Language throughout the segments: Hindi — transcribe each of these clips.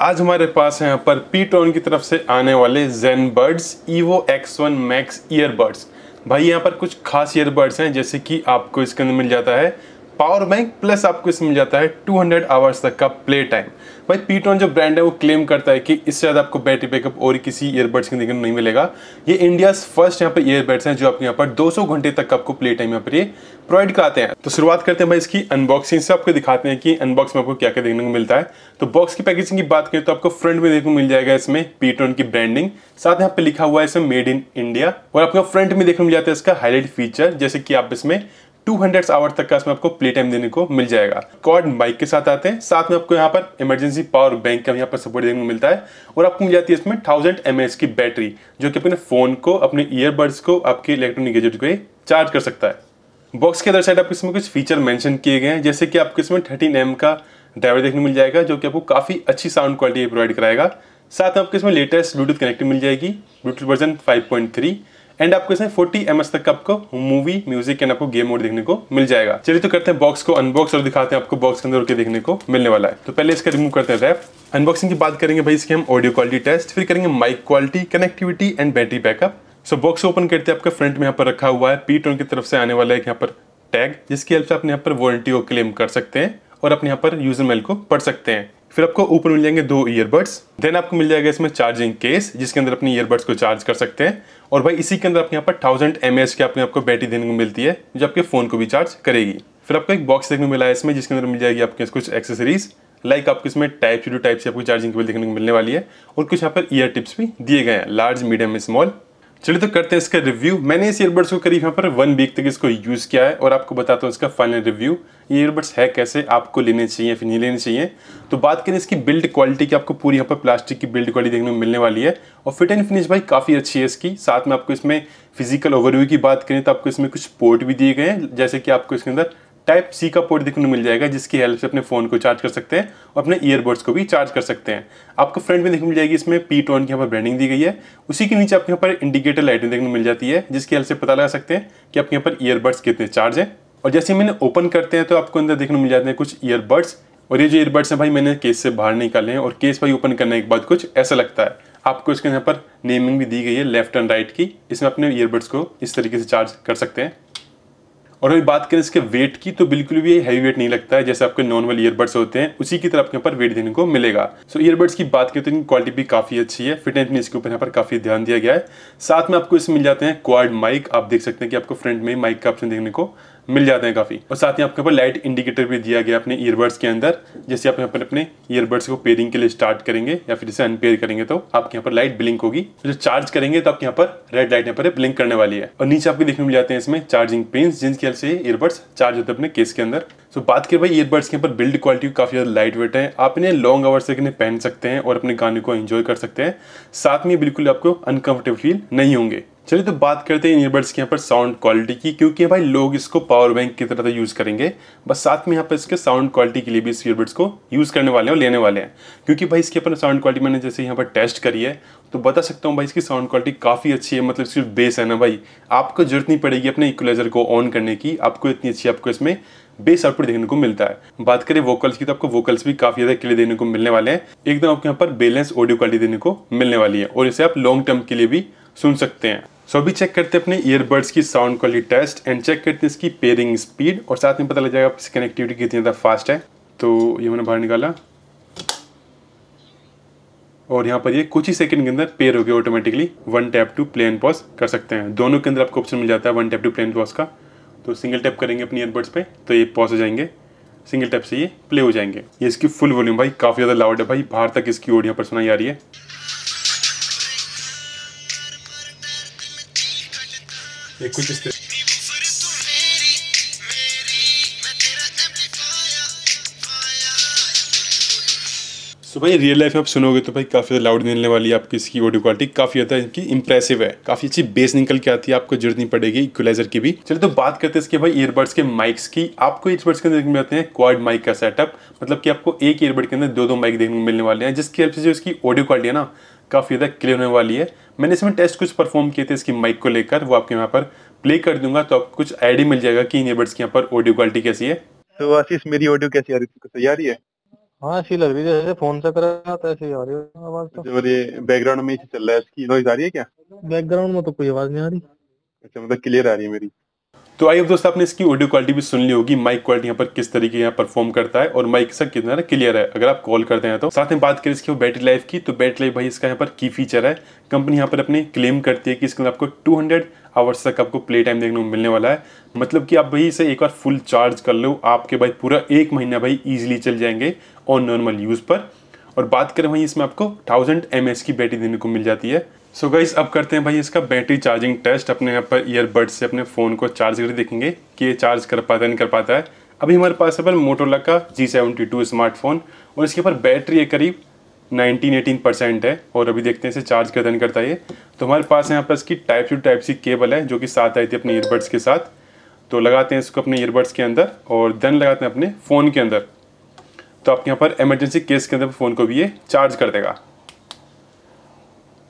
आज हमारे पास है यहाँ पर पी टोन की तरफ से आने वाले Gen Birds Evo X one Max earbuds भाई यहाँ पर कुछ खास ईयरबड्स हैं जैसे कि आपको इसके अंदर मिल जाता है पावर बैंक प्लस आपको इसमें मिल जाता है 200 हंड्रेड आवर्स तक का प्ले टाइम भाई पीटोन जो ब्रांड है वो क्लेम करता है कि इससे ज़्यादा आपको बैटरी बैकअप और किसी ईयरबड्स के देखने नहीं मिलेगा ये इंडिया फर्स्ट यहाँ पर ईयरबड्स हैं जो आपको यहाँ पर 200 घंटे तक आपको प्ले टाइम यहाँ पर ये प्रोवाइड कराते हैं तो शुरुआत करते हैं भाई इसकी अनबॉक्सिंग से आपको दिखाते हैं कि अनबॉक्स में आपको क्या क्या देखने को मिलता है तो बॉक्स की पैकेजिंग की बात करें तो आपको फ्रंट में देखने को मिल जाएगा इसमें पीटोन की ब्रांडिंग साथ यहाँ पे लिखा हुआ है इसमें मेड इन इंडिया और आपको फ्रंट में देखने को मिल जाता है इसका हाईलाइट फीचर जैसे कि आप इसमें टू हंड्रेड आवर तक का इसमें आपको प्ले टाइम देने को मिल जाएगा कॉर्ड माइक के साथ आते हैं साथ में आपको यहाँ पर इमरजेंसी पावर बैंक का यहाँ पर सपोर्ट देने को मिलता है और आपको मिल जाती है इसमें थाउजेंड एम की बैटरी जो कि अपने फोन को अपने ईयरबड्स को आपके इलेक्ट्रॉनिक गेजेट को चार्ज कर सकता है बॉक्स के अदर साइड आपको इसमें कुछ फीचर मेंशन किए गए हैं जैसे कि आपको इसमें थर्टीन एम का ड्राइवर देखने मिल जाएगा जो कि आपको काफ़ी अच्छी साउंड क्वालिटी प्रोवाइड कराएगा साथ में आपको इसमें लेटेस्ट ब्लूटूथ कनेक्टिव मिल जाएगी ब्लूटूथ वर्जन फाइव एंड आपको इसमें 40 एम तक आपको मूवी म्यूजिक एंड आपको गेम मोड देखने को मिल जाएगा चलिए तो करते हैं बॉक्स को अनबॉक्स और दिखाते हैं आपको बॉक्स के अंदर के देखने को मिलने वाला है तो पहले इसका रिमूव करते हैं रैप अनबॉक्सिंग की बात करेंगे भाई इसके हम ऑडियो क्वालिटी टेस्ट फिर करेंगे mic quality connectivity and battery backup so box open करते हैं आपका फ्रंट में यहाँ पर रखा हुआ है पी की तरफ से आने वाला है यहाँ पर टैग जिसकी हेल्प से आप यहाँ पर वारंटी को क्लेम कर सकते हैं और अपने यहाँ पर यूजर मेल को पढ़ सकते हैं फिर आपको ऊपर मिल जाएंगे दो ईयरबड्स देन आपको मिल जाएगा इसमें चार्जिंग केस जिसके अंदर अपनी ईयरबड्स को चार्ज कर सकते हैं और भाई इसी के अंदर आपके यहाँ पर थाउजेंड एम की आपको बैटरी देने को मिलती है जो आपके फ़ोन को भी चार्ज करेगी फिर आपको एक बॉक्स देखने को मिला है इसमें जिसके अंदर मिल जाएगी आपके कुछ एक्सेसरीज लाइक आपको इसमें टाइप सी टू टाइप से आपको चार्जिंग केबल देखने को मिलने वाली है और कुछ यहाँ पर ईयर टिप्स भी दिए गए हैं लार्ज मीडियम स्मॉल चलिए तो करते हैं इसका रिव्यू मैंने इस ईयरबड्स को करीब यहाँ पर वन वीक तक इसको यूज़ किया है और आपको बताता हूँ इसका फाइनल रिव्यू ये ईयरबड्स है कैसे आपको लेने चाहिए फिर नहीं लेने चाहिए तो बात करें इसकी बिल्ड क्वालिटी की आपको पूरी यहाँ पर प्लास्टिक की बिल्ड क्वालिटी देखने को मिलने वाली है और फिट एंड फिनिश भाई काफ़ी अच्छी है इसकी साथ में आपको इसमें फिजिकल ओवरव्यू की बात करें तो आपको इसमें कुछ पोर्ट भी दिए गए हैं जैसे कि आपको इसके अंदर टाइप सी का पोर्ट देखने को मिल जाएगा जिसकी हेल्प से अपने फ़ोन को चार्ज कर सकते हैं और अपने ईयरबड्स को भी चार्ज कर सकते हैं आपको फ्रंट में देखने को मिल जाएगी इसमें पी टोन की यहाँ पर ब्रांडिंग दी गई है उसी के नीचे आपके यहाँ पर इंडिकेटर लाइटिंग देखने को मिल जाती है जिसकी हेल्प से पता लगा सकते हैं कि आपके यहाँ पर ईयरबड्स कितने चार्ज हैं और जैसे मैंने ओपन करते हैं तो आपको अंदर देखने को मिल जाते हैं कुछ ईयरबड्स और ये जो ईयरबड्स हैं भाई मैंने केस से बाहर निकाले हैं और केस भाई ओपन करने के बाद कुछ ऐसा लगता है आपको इसके यहाँ पर नेमिंग भी दी गई है लेफ्ट एंड राइट की इसमें अपने ईयरबड्स को इस तरीके से चार्ज कर सकते हैं और अभी बात करें इसके वेट की तो बिल्कुल भी हैवी वेट नहीं लगता है जैसे आपके नॉर्मल ईयरबड्स होते हैं उसी की तरह आपके ऊपर वेट देने को मिलेगा सो ईयरबड्स की बात करें तो इनकी क्वालिटी भी काफ़ी अच्छी है फिट एंड इसके ऊपर यहाँ पर काफ़ी ध्यान दिया गया है साथ में आपको इसमें मिल जाते हैं क्वाड माइक आप देख सकते हैं कि आपको फ्रंट में माइक का ऑप्शन देखने को मिल जाते हैं काफ़ी और साथ ही आपके ऊपर लाइट इंडिकेटर भी दिया गया अपने ईयरबड्स के अंदर जैसे आप यहाँ पर अपने ईयरबड्स को पेयरिंग के लिए स्टार्ट करेंगे या फिर इसे अनपेयर करेंगे तो आपके यहाँ पर लाइट ब्लिंक होगी जो चार्ज करेंगे तो आपके यहाँ पर रेड लाइट यहाँ पर ब्लिंक करने वाली है और नीचे आपको देखने मिल जाते हैं इसमें चार्जिंग पिन जिनके हल से ईयरबड्स चार्ज होते हैं अपने केस के अंदर सो so, बात करें भाई ईयरबड्स के ऊपर बिल्ड क्वालिटी काफ़ी ज़्यादा लाइट वेट है आप इन्हें लॉन्ग आवर्स तक इन्हें पहन सकते हैं और अपने गाने को एंजॉय कर सकते हैं साथ में बिल्कुल आपको अनकम्फर्टेबल फील नहीं होंगे चलिए तो बात करते हैं ईयरबड्स के यहाँ पर साउंड क्वालिटी की क्योंकि भाई लोग इसको पावर बैंक की तरह से यूज़ करेंगे बस साथ में यहाँ पर इसके साउंड क्वालिटी के लिए भी इस ईयरबड्स को यूज़ करने वाले हैं और लेने वाले हैं क्योंकि भाई इसके अपने साउंड क्वालिटी मैंने जैसे यहाँ पर टेस्ट करी है तो बता सकता हूँ भाई इसकी साउंड क्वालिटी काफ़ी अच्छी है मतलब सिर्फ बेस है ना भाई आपको जरूरत नहीं पड़ेगी अपने इक्वलाइजर को ऑन करने की आपको इतनी अच्छी आपको इसमें बेस आउटपुट देखने को मिलता है बात करें वोकल्स की तो आपको वोकल्स भी काफी ज्यादा क्लियर देने को मिलने वाले हैं एकदम आपको यहाँ पर बैलेंस ऑडियो क्वालिटी देने को मिलने वाली है और इसे आप लॉन्ग टर्म के लिए भी सुन सकते हैं सो अभी चेक करते हैं अपने ईयरबड्स की sound quality test and check करते हैं इसकी पेयरिंग स्पीड और साथ में पता लग जाएगा आपकी कनेक्टिविटी कितनी ज़्यादा फास्ट है तो ये मैंने बाहर निकाला और यहाँ पर ये कुछ ही सेकंड के अंदर पेयर हो गया automatically one tap to play and pause कर सकते हैं दोनों के अंदर आपको ऑप्शन मिल जाता है one tap to play and pause का तो सिंगल टैप करेंगे अपनी ईयरबड्स पे तो ये पॉज हो जाएंगे सिंगल टैप से ये प्ले हो जाएंगे ये इसकी फुल वॉल्यूम भाई काफ़ी ज़्यादा लाउड है भाई बाहर तक इसकी ऑडियो पर सुनाई आ रही है ये कुछ इस सो भाई रियल लाइफ में आप सुनोगे तो भाई काफ़ी लाउड मिलने वाली है आपकी इसकी ऑडियो क्वालिटी काफ़ी ज़्यादा इनकी इंप्रेसिव है काफ़ी अच्छी बेस निकल के आती है आपको जरूरत नहीं पड़ेगी इक्वलाइजर की भी चलिए तो बात करते हैं इसके भाई ईयरबड्स के माइक्स की आपको ईयरबड्स के अंदर देखने मिलते हैं क्वाड माइक का सेटअप मतलब कि आपको एक ईयरबड के अंदर दो दो माइक देखने को मिलने वाले हैं जिसकी हेल्प से जो इसकी ऑडियो क्वालिटी है ना काफ़ी ज़्यादा क्लियर होने वाली है मैंने इसमें टेस्ट कुछ परफॉर्म किए थे इसकी माइक को लेकर वो आपके यहाँ पर प्ले कर दूंगा तो आपको कुछ आइडिया मिल जाएगा कि इन ईयरबड्स के यहाँ पर ऑडियो क्वालिटी कैसी है तो आशीष मेरी ऑडियो कैसी आ रही है तैयारी है हाँ ऐसी लग रही है जैसे फोन से कर रहा था ऐसी आ रही है आवाज तो जब ये बैकग्राउंड में ही चल रहा है इसकी नॉइज आ रही है क्या बैकग्राउंड में तो कोई आवाज नहीं आ रही अच्छा मतलब क्लियर आ रही है मेरी तो आई होप दोस्तों आपने इसकी ऑडियो क्वालिटी भी सुन ली होगी माइक क्वालिटी यहाँ पर किस तरीके यहाँ परफॉर्म करता है और माइक सब कितना ना क्लियर है अगर आप कॉल करते हैं तो साथ में बात करें इसकी बैटरी लाइफ की तो बैटरी लाइफ भाई इसका यहाँ पर की फीचर है कंपनी यहाँ पर अपने क्लेम करती है कि इसके अंदर आपको 200 आवर्स तक आपको प्ले टाइम देखने को मिलने वाला है मतलब कि आप भाई इसे एक बार फुल चार्ज कर लो आपके भाई पूरा एक महीना भाई ईजिली चल जाएंगे और नॉर्मल यूज़ पर और बात करें वहीं इसमें आपको थाउजेंड एम की बैटरी देने को मिल जाती है सो so गाइज अब करते हैं भाई इसका बैटरी चार्जिंग टेस्ट अपने यहाँ पर ईयरबड से अपने फ़ोन को चार्ज करके देखेंगे कि ये चार्ज कर पाता है नहीं कर पाता है अभी हमारे पास है पर मोटोला का जी सेवेंटी टू स्मार्टफोन और इसके ऊपर बैटरी है करीब 19 एटीन परसेंट है और अभी देखते हैं इसे चार्ज करता नहीं करता ये तो हमारे पास यहाँ पर इसकी type to type C cable है जो कि साथ आई थी अपने ईयरबड्स के साथ तो लगाते हैं इसको अपने ईयरबड्स के अंदर और देन लगाते हैं अपने फ़ोन के अंदर तो आपके यहाँ पर एमरजेंसी केस के अंदर फ़ोन को भी ये चार्ज कर देगा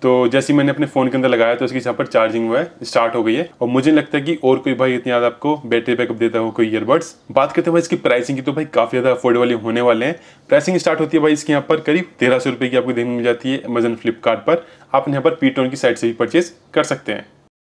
तो जैसे मैंने अपने फ़ोन के अंदर लगाया तो इसकी यहाँ पर चार्जिंग हुआ है स्टार्ट हो गई है और मुझे लगता है कि और कोई भाई इतनी ज़्यादा आपको बैटरी बैकअप देता हो कोई ईयरबड्स बात करते हैं भाई इसकी प्राइसिंग की तो भाई काफ़ी ज़्यादा अफोर्डेबल होने वाले हैं प्राइसिंग स्टार्ट होती है भाई इसके यहाँ पर करीब तेरह सौ की आपको देखने मिल जाती है अमेजन फ्लिपकार्ट पर आप यहाँ पर पीटोन की साइट से भी परचेज कर सकते हैं